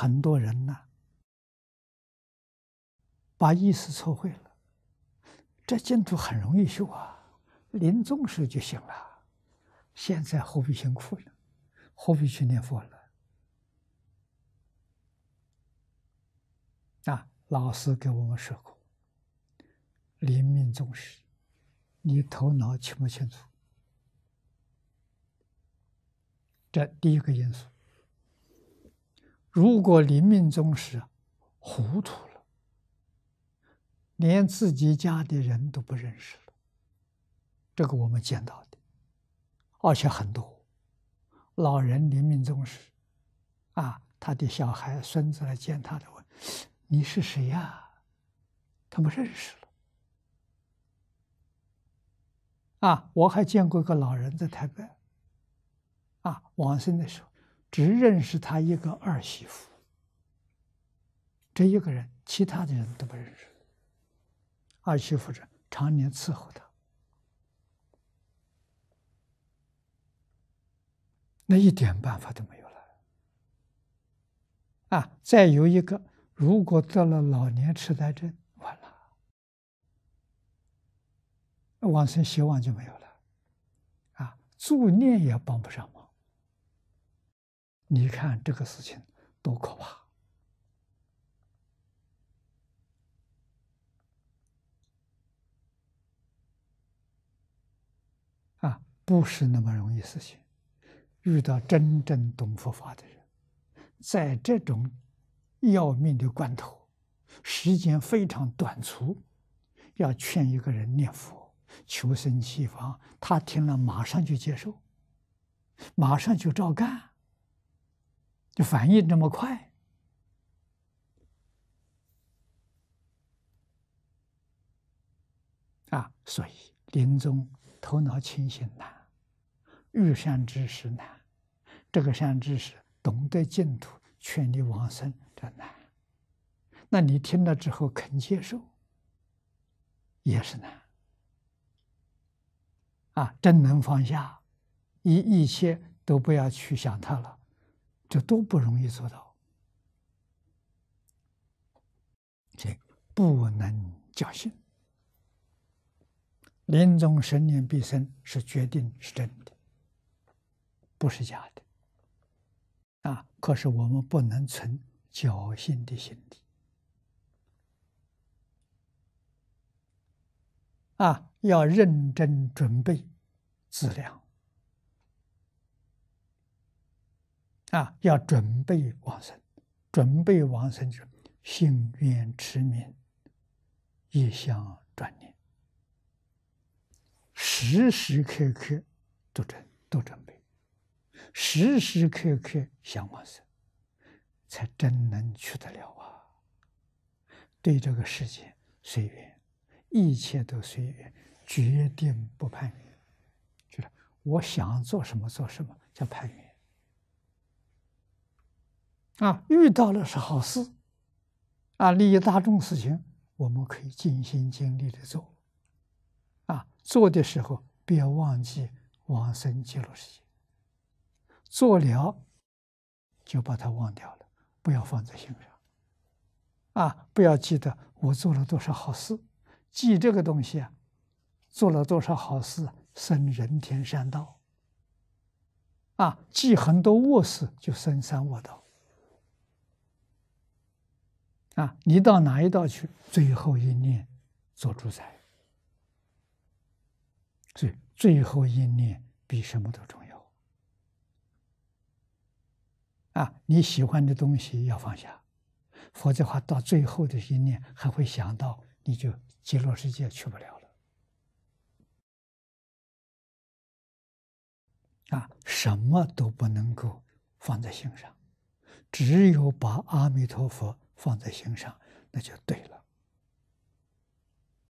很多人呢，把意思错会了。这净土很容易修啊，临终时就行了。现在何必辛苦呢？何必去念佛呢？啊，老师给我们说过，临命终时，你头脑清不清楚？这第一个因素。如果临命终时糊涂了，连自己家的人都不认识了，这个我们见到的，而且很多老人临命终时，啊，他的小孩、孙子来见他的，问你是谁呀？他们认识了。啊，我还见过一个老人在台北，啊，往生的时候。只认识他一个二媳妇，这一个人，其他的人都不认识。二媳妇这常年伺候他，那一点办法都没有了。啊，再有一个，如果得了老年痴呆症，完了，往生希望就没有了。啊，助念也帮不上忙。你看这个事情多可怕！啊，不是那么容易事情。遇到真正懂佛法的人，在这种要命的关头，时间非常短促，要劝一个人念佛求生西方，他听了马上就接受，马上就照干。就反应这么快啊！所以临终头脑清醒难，遇善知识难，这个善知识懂得净土劝你往生真难。那你听了之后肯接受也是难啊！真能放下，一一切都不要去想他了。这都不容易做到，切不能侥幸。临终十年必生是决定是真的，不是假的，啊！可是我们不能存侥幸的心理，啊，要认真准备，资料。啊，要准备往生，准备往生就是心愿持名，一向专念，时时刻刻都在都准备，时时刻刻想往生，才真能去得了啊。对这个世界随缘，一切都随缘，决定不攀缘，就是我想做什么做什么，叫攀缘。啊，遇到了是好事，啊，利益大众事情，我们可以尽心尽力的做，啊，做的时候别忘记往生极乐世界。做了就把它忘掉了，不要放在心上，啊，不要记得我做了多少好事，记这个东西啊，做了多少好事，生人天善道。啊，记很多恶事就生三恶道。啊，你到哪一道去？最后一念，做主宰。最最后一念比什么都重要。啊，你喜欢的东西要放下，否则话到最后的一念还会想到，你就极乐世界去不了了。啊，什么都不能够放在心上，只有把阿弥陀佛。放在心上，那就对了。